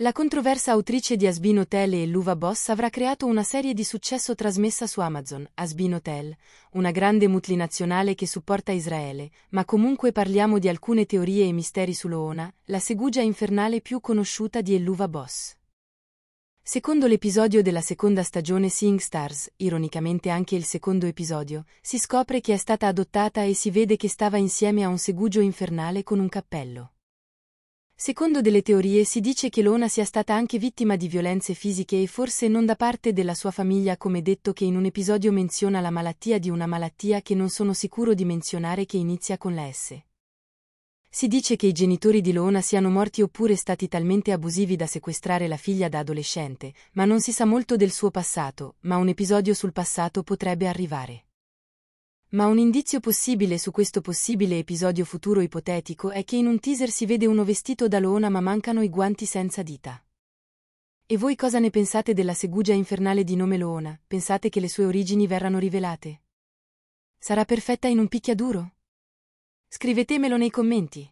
La controversa autrice di Asbin Hotel e l'Uva Boss avrà creato una serie di successo trasmessa su Amazon, Asbin Hotel, una grande multinazionale che supporta Israele, ma comunque parliamo di alcune teorie e misteri sull'Oona, la segugia infernale più conosciuta di Eluva Boss. Secondo l'episodio della seconda stagione Seeing Stars, ironicamente anche il secondo episodio, si scopre che è stata adottata e si vede che stava insieme a un segugio infernale con un cappello. Secondo delle teorie si dice che Lona sia stata anche vittima di violenze fisiche e forse non da parte della sua famiglia come detto che in un episodio menziona la malattia di una malattia che non sono sicuro di menzionare che inizia con la S. Si dice che i genitori di Lona siano morti oppure stati talmente abusivi da sequestrare la figlia da adolescente, ma non si sa molto del suo passato, ma un episodio sul passato potrebbe arrivare. Ma un indizio possibile su questo possibile episodio futuro ipotetico è che in un teaser si vede uno vestito da lona ma mancano i guanti senza dita. E voi cosa ne pensate della segugia infernale di nome Loona? Pensate che le sue origini verranno rivelate? Sarà perfetta in un picchiaduro? Scrivetemelo nei commenti.